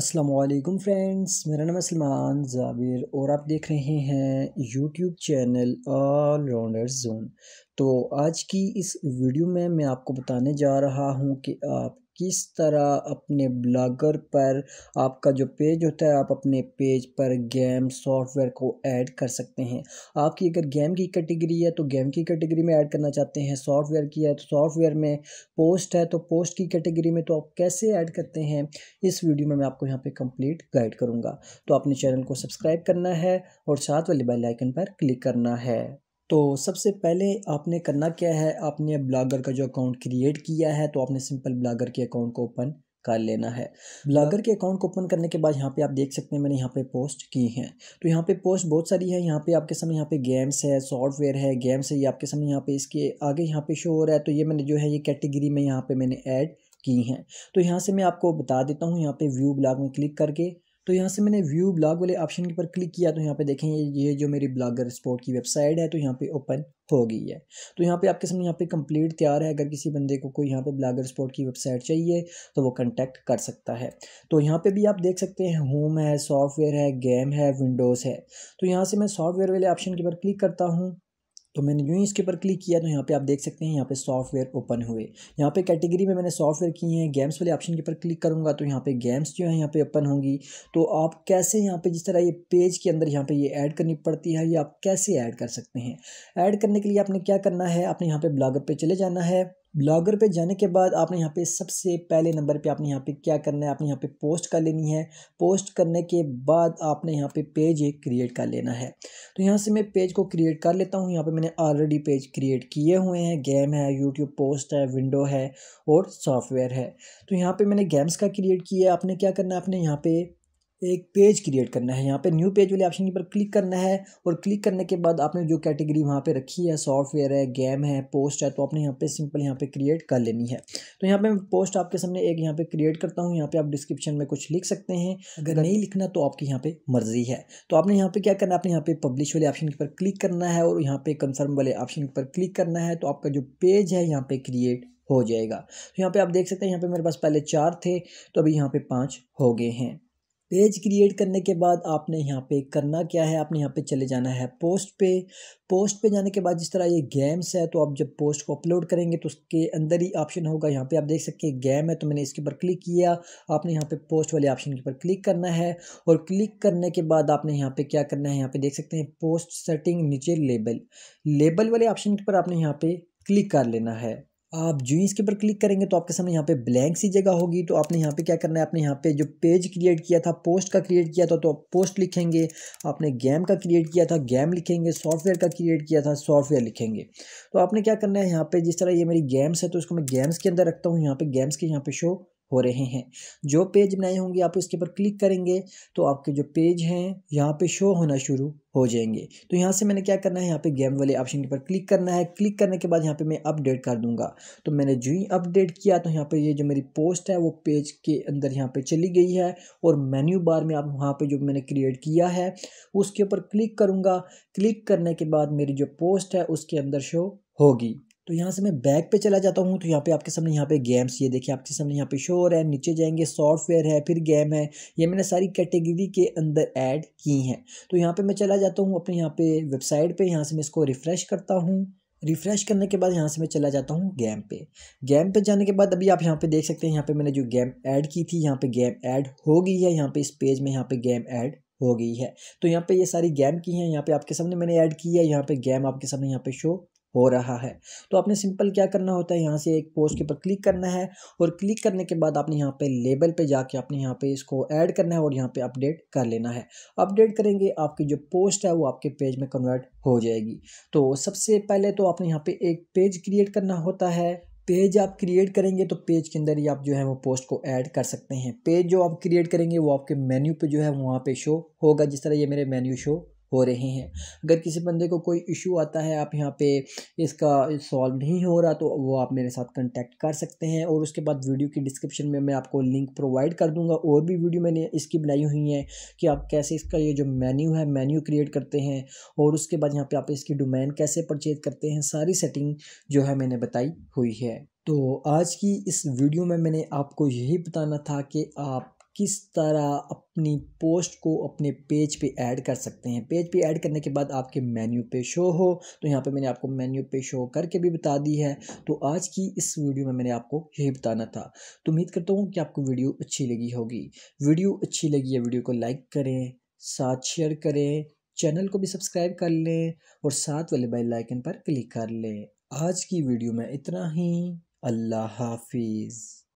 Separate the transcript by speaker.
Speaker 1: Aslam friends मेरा नाम है सलमान जाबिर और आप देख रहे हैं YouTube channel all rounder zone तो आज की इस वीडियो में मैं आपको बताने जा रहा हूं कि आप किस तरह अपने ब्लॉगर पर आपका जो पेज होता है आप अपने पेज पर गेम सॉफ्टवेयर को ऐड कर सकते हैं आपकी अगर गेम की कैटेगरी है तो गेम की कैटेगरी में ऐड करना चाहते हैं सॉफ्टवेयर की है तो सॉफ्टवेयर में पोस्ट है तो पोस्ट की कैटेगरी में तो आप कैसे ऐड करते हैं इस वीडियो में मैं आपको यहाँ पर कम्प्लीट गाइड करूँगा तो आपने चैनल को सब्सक्राइब करना है और साथ वाले बेल आइकन पर क्लिक करना है तो सबसे पहले आपने करना क्या है आपने ब्लॉगर का जो अकाउंट क्रिएट किया है तो आपने सिंपल ब्लॉगर के अकाउंट को ओपन कर लेना है ब्लॉगर के अकाउंट को ओपन करने के बाद यहाँ पे आप देख सकते हैं मैंने यहाँ पे पोस्ट की हैं तो यहाँ पे पोस्ट बहुत सारी है यहाँ पे आपके सामने यहाँ पे गेम्स है सॉफ्टवेयर है गेम्स है ये आपके सामने यहाँ पे इसके आगे यहाँ पे शो हो रहा है तो ये मैंने जो है ये कैटेगरी में यहाँ पर मैंने ऐड की हैं तो यहाँ से मैं आपको बता देता हूँ यहाँ पे व्यू ब्लॉग में क्लिक करके तो यहाँ से मैंने व्यू ब्लॉग वाले ऑप्शन के ऊपर क्लिक किया तो यहाँ पे देखें ये जो मेरी ब्लॉगर स्पोर्ट की वेबसाइट है तो यहाँ पे ओपन हो गई है तो यहाँ पे आपके सामने यहाँ पे कंप्लीट तैयार है अगर किसी बंदे को कोई यहाँ पे ब्लॉगर स्पोर्ट की वेबसाइट चाहिए तो वो कॉन्टैक्ट कर सकता है तो यहाँ पर भी आप देख सकते हैं होम है सॉफ्टवेयर है गेम है विंडोज़ है तो यहाँ से मैं सॉफ्टवेयर वाले ऑप्शन के ऊपर क्लिक करता हूँ तो मैंने यूँ ही इसके ऊपर क्लिक किया तो यहाँ पे आप देख सकते हैं यहाँ पे सॉफ्टवेयर ओपन हुए यहाँ पे कैटेगरी में मैंने सॉफ्टवेयर किए हैं गेम्स वाले ऑप्शन के ऊपर क्लिक करूँगा तो यहाँ पे गेम्स जो है यहाँ पे ओपन होंगी तो आप कैसे यहाँ पे जिस तरह ये पेज के अंदर यहाँ पे ये ऐड करनी पड़ती है ये आप कैसे ऐड कर सकते हैं ऐड करने के लिए आपने क्या करना है आपने यहाँ पर ब्लॉगर पर चले जाना है ब्लॉगर पे जाने के बाद आपने यहाँ पे सबसे पहले नंबर पे आपने यहाँ पे क्या करना है आपने यहाँ पे पोस्ट कर लेनी है पोस्ट करने के बाद आपने यहाँ पे पेज एक क्रिएट कर लेना है तो यहाँ से मैं पेज को क्रिएट कर लेता हूँ यहाँ पे मैंने ऑलरेडी पेज क्रिएट किए हुए हैं गेम है यूट्यूब पोस्ट है विंडो है और सॉफ्टवेयर है तो यहाँ पर मैंने गेम्स का क्रिएट किया है आपने क्या करना है आपने यहाँ पर एक पेज क्रिएट करना है यहाँ पे न्यू पेज वाले ऑप्शन के ऊपर क्लिक करना है और क्लिक करने के बाद आपने जो कैटेगरी वहाँ पे रखी है सॉफ्टवेयर है गेम है पोस्ट है तो आपने यहाँ पे सिंपल यहाँ पे क्रिएट कर लेनी है तो यहाँ पे मैं पोस्ट आपके सामने एक यहाँ पे क्रिएट करता हूँ यहाँ पे आप डिस्क्रिप्शन में कुछ लिख सकते हैं अगर नहीं लिखना तो आपकी यहाँ पर मर्जी है तो आपने यहाँ पर क्या करना है आपने यहाँ पर पब्लिश वाले ऑप्शन के ऊपर क्लिक करना है और यहाँ पर कन्फर्म वाले ऑप्शन के ऊपर क्लिक करना है तो आपका जो पेज है यहाँ पर क्रिएट हो जाएगा तो यहाँ पर आप देख सकते हैं यहाँ पर मेरे पास पहले चार थे तो अभी यहाँ पर पाँच हो गए हैं पेज क्रिएट करने के बाद आपने यहाँ पे करना क्या है आपने यहाँ पे चले जाना है पोस्ट पे पोस्ट पे जाने के बाद जिस तरह ये गेम्स है तो आप जब पोस्ट को अपलोड करेंगे तो उसके अंदर ही ऑप्शन होगा यहाँ पे आप देख सकते हैं गेम है तो मैंने इसके ऊपर क्लिक किया आपने यहाँ पे पोस्ट वाले ऑप्शन के ऊपर क्लिक करना है और क्लिक करने के बाद आपने यहाँ पे क्या करना है यहाँ पे देख सकते हैं पोस्ट सेटिंग नीचे लेबल लेबल वाले ऑप्शन के ऊपर आपने यहाँ पे क्लिक कर लेना है आप जो इसके ऊपर क्लिक करेंगे तो आपके सामने यहाँ पे ब्लैंक सी जगह होगी तो आपने यहाँ पे क्या करना है आपने यहाँ पे जो पेज क्रिएट किया था पोस्ट का क्रिएट किया था तो आप पोस्ट लिखेंगे आपने गेम का क्रिएट किया था गेम लिखेंगे सॉफ्टवेयर का क्रिएट किया था सॉफ्टवेयर लिखेंगे तो आपने क्या करना है यहाँ पे जिस तरह ये मेरी गेम्स है तो इसको मैं गेम्स के अंदर रखता हूँ यहाँ पे गेम्स के यहाँ पे शो हो रहे हैं जो पेज बनाए होंगे आप इसके ऊपर क्लिक करेंगे तो आपके जो पेज हैं यहाँ पे शो होना शुरू हो जाएंगे तो यहाँ से मैंने क्या करना है यहाँ पे गेम वाले ऑप्शन के ऊपर क्लिक करना है क्लिक करने के बाद यहाँ पे मैं अपडेट कर दूंगा तो मैंने जो ही अपडेट किया तो यहाँ पे ये यह जो मेरी पोस्ट है वो पेज के अंदर यहाँ पे चली गई है और मेन्यू बार में आप वहाँ पर जो मैंने क्रिएट किया है उसके ऊपर क्लिक करूँगा क्लिक करने के बाद मेरी जो पोस्ट है उसके अंदर शो होगी तो यहाँ से मैं बैक पे चला जाता हूँ तो यहाँ पे आपके सामने यहाँ पे गेम्स ये देखिए आपके सामने यहाँ पे शोर है नीचे जाएंगे सॉफ्टवेयर है फिर गेम है ये मैंने सारी कैटेगरी के अंदर ऐड की हैं तो यहाँ पे मैं चला जाता हूँ अपने यहाँ पे वेबसाइट पे यहाँ से मैं इसको रिफ़्रेश करता हूँ रिफ़्रेश करने के बाद यहाँ से मैं चला जाता हूँ गेम पे गेम पे जाने के बाद अभी आप यहाँ पे देख सकते हैं यहाँ पे मैंने जो गेम ऐड की थी यहाँ पे गेम ऐड हो गई है यहाँ पे इस पेज में यहाँ पे गेम ऐड हो गई है तो यहाँ पे ये सारी गेम की हैं यहाँ पे आपके सामने मैंने ऐड की है यहाँ पे गेम आपके सामने यहाँ पे शो हो रहा है तो आपने सिंपल क्या करना होता है यहाँ से एक पोस्ट के ऊपर क्लिक करना है और क्लिक करने के बाद आपने यहाँ पे लेबल पे जाके आपने यहाँ पे इसको ऐड करना है और यहाँ पे अपडेट कर लेना है अपडेट करेंगे आपकी जो पोस्ट है वो आपके पेज में कन्वर्ट हो जाएगी तो सबसे पहले तो आपने यहाँ पे एक पेज क्रिएट करना होता है पेज आप क्रिएट करेंगे तो पेज के अंदर ही आप जो है वो पोस्ट को ऐड कर सकते हैं पेज जो आप क्रिएट करेंगे वो आपके मेन्यू पे जो है वहाँ पे शो होगा जिस तरह ये मेरे मेन्यू शो हो रहे हैं अगर किसी बंदे को कोई इशू आता है आप यहाँ पे इसका सॉल्व नहीं हो रहा तो वो आप मेरे साथ कांटेक्ट कर सकते हैं और उसके बाद वीडियो की डिस्क्रिप्शन में मैं आपको लिंक प्रोवाइड कर दूंगा और भी वीडियो मैंने इसकी बनाई हुई है कि आप कैसे इसका ये जो मेन्यू है मेन्यू क्रिएट करते हैं और उसके बाद यहाँ पर आप इसकी डोमेन कैसे परचेज करते हैं सारी सेटिंग जो है मैंने बताई हुई है तो आज की इस वीडियो में मैंने आपको यही बताना था कि आप किस तरह अपनी पोस्ट को अपने पेज पे ऐड कर सकते हैं पेज पे ऐड करने के बाद आपके मेन्यू पे शो हो तो यहाँ पे मैंने आपको मेन्यू पे शो करके भी बता दी है तो आज की इस वीडियो में मैंने आपको यही बताना था तो उम्मीद करता हूँ कि आपको वीडियो अच्छी लगी होगी वीडियो अच्छी लगी है वीडियो को लाइक करें साथ शेयर करें चैनल को भी सब्सक्राइब कर लें और साथ वाले बेल आइकन पर क्लिक कर लें आज की वीडियो में इतना ही अल्लाह हाफिज़